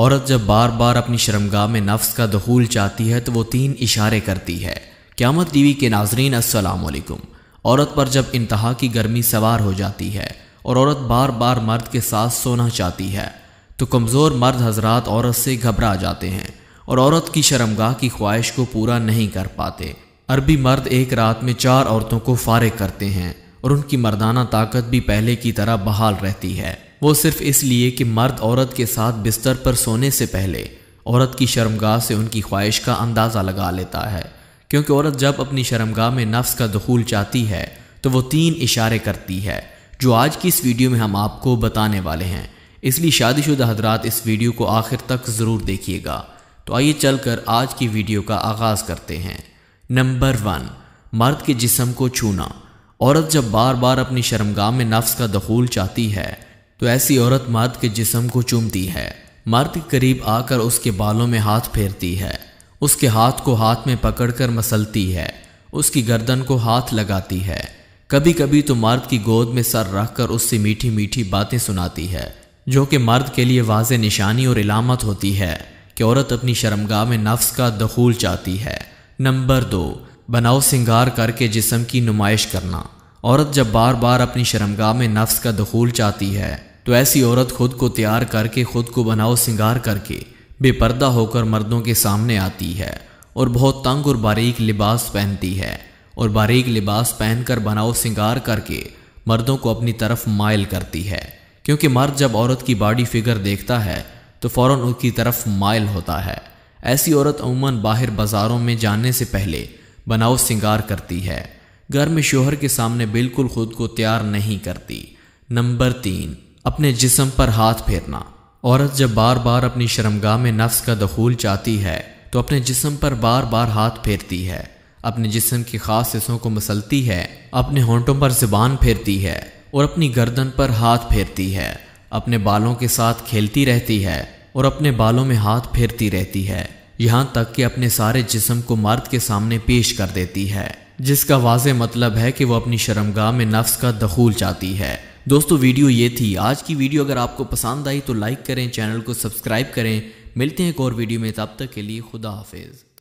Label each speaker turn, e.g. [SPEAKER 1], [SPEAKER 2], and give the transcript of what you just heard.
[SPEAKER 1] औरत जब बार बार अपनी शर्मगाह में नफ्स का दखूल चाहती है तो वो तीन इशारे करती है क्यामत टीवी के नाजरीन असलकुम औरत पर जब इंतहा की गर्मी सवार हो जाती है और औरत बार बार मर्द के साथ सोना चाहती है तो कमज़ोर मर्द हजरात औरत से घबरा जाते हैं और औरत की शर्मगाह की ख्वाहिश को पूरा नहीं कर पाते अरबी मर्द एक रात में चार औरतों को फारग करते हैं और उनकी मर्दाना ताकत भी पहले की तरह बहाल रहती है वो सिर्फ इसलिए कि मर्द औरत के साथ बिस्तर पर सोने से पहले औरत की शर्मगाह से उनकी ख्वाहिश का अंदाज़ा लगा लेता है क्योंकि औरत जब अपनी शर्मगाह में नफ्स का दखूल चाहती है तो वो तीन इशारे करती है जो आज की इस वीडियो में हम आपको बताने वाले हैं इसलिए शादीशुदा हजरात इस वीडियो को आखिर तक ज़रूर देखिएगा तो आइए चलकर आज की वीडियो का आगाज़ करते हैं नंबर वन मर्द के जिसम को छूना औरत जब बार बार अपनी शर्मगाह में नफ्स का दखूल चाहती है तो ऐसी औरत मार्द के जिसम को चूमती है मर्द करीब आकर उसके बालों में हाथ फेरती है उसके हाथ को हाथ में पकड़कर मसलती है उसकी गर्दन को हाथ लगाती है कभी कभी तो मर्द की गोद में सर रख कर उससे मीठी मीठी बातें सुनाती है जो कि मर्द के लिए वाज निशानी और इलामत होती है कि औरत अपनी शर्मगाह में नफ्स का दखूल चाहती है नंबर दो बनाओ सिंगार करके जिसम की नुमाइश करना औरत जब बार बार अपनी शर्मगाह में नफ्स का दखूल चाहती है तो ऐसी औरत खुद को तैयार करके खुद को बनाओ सिंगार करके बेपर्दा होकर मर्दों के सामने आती है और बहुत तंग और बारीक लिबास पहनती है और बारीक लिबास पहनकर बनाओ सिंगार करके मर्दों को अपनी तरफ मायल करती है क्योंकि मर्द जब औरत की बॉडी फिगर देखता है तो फ़ौर उसकी तरफ मायल होता है ऐसी औरत अमूमन बाहर बाज़ारों में जाने से पहले बनाओ सिंगार करती है घर में शोहर के सामने बिल्कुल खुद को तैयार नहीं करती नंबर तीन अपने जिसम पर हाथ फेरना औरत जब बार बार अपनी शर्मगाह में नफ्स का दखूल चाहती है तो अपने जिसम पर बार बार हाथ फेरती है अपने जिसम के ख़ास हिस्सों को मसलती है अपने होंटों पर ज़बान फेरती है और अपनी गर्दन पर हाथ फेरती है अपने बालों के साथ खेलती रहती है और अपने बालों में हाथ फेरती रहती है यहाँ तक कि अपने सारे जिसम को मर्द के सामने पेश कर देती है जिसका वाज मतलब है कि वह अपनी शर्मगाह में नफ्स का दखूल चाहती है दोस्तों वीडियो ये थी आज की वीडियो अगर आपको पसंद आई तो लाइक करें चैनल को सब्सक्राइब करें मिलते हैं एक और वीडियो में तब तक के लिए खुदा हाफिज़